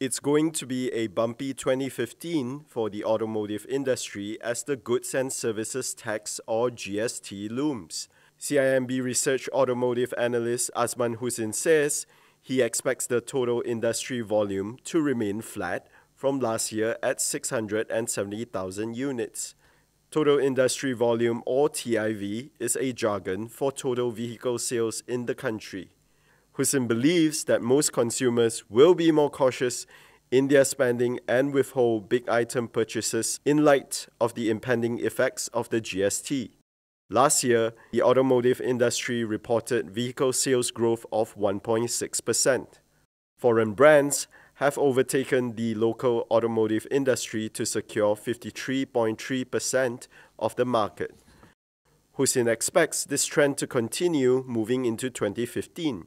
It's going to be a bumpy 2015 for the automotive industry as the Goods and Services Tax or GST looms. CIMB Research Automotive Analyst Asman Hussein says he expects the total industry volume to remain flat from last year at 670,000 units. Total industry volume or TIV is a jargon for total vehicle sales in the country. Hussein believes that most consumers will be more cautious in their spending and withhold big item purchases in light of the impending effects of the GST. Last year, the automotive industry reported vehicle sales growth of 1.6%. Foreign brands have overtaken the local automotive industry to secure 53.3% of the market. Hussein expects this trend to continue moving into 2015.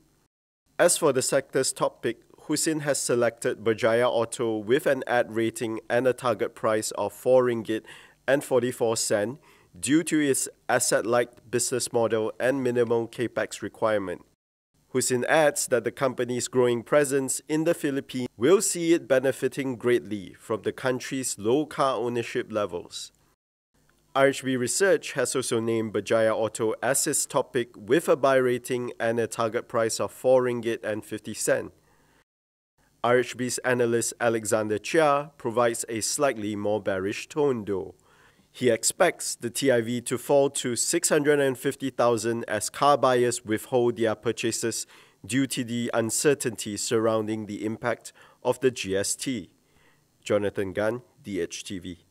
As for the sector's top pick, Hussein has selected Berjaya Auto with an ad rating and a target price of 4 ringgit and 44 sen due to its asset-light business model and minimal capex requirement. Hussein adds that the company's growing presence in the Philippines will see it benefiting greatly from the country's low car ownership levels. RHB Research has also named Bajaya Auto as its topic with a buy rating and a target price of 4 ringgit and 50 cent. RHB's analyst Alexander Chia provides a slightly more bearish tone though. He expects the TIV to fall to 650,000 as car buyers withhold their purchases due to the uncertainty surrounding the impact of the GST. Jonathan Gunn, DHTV.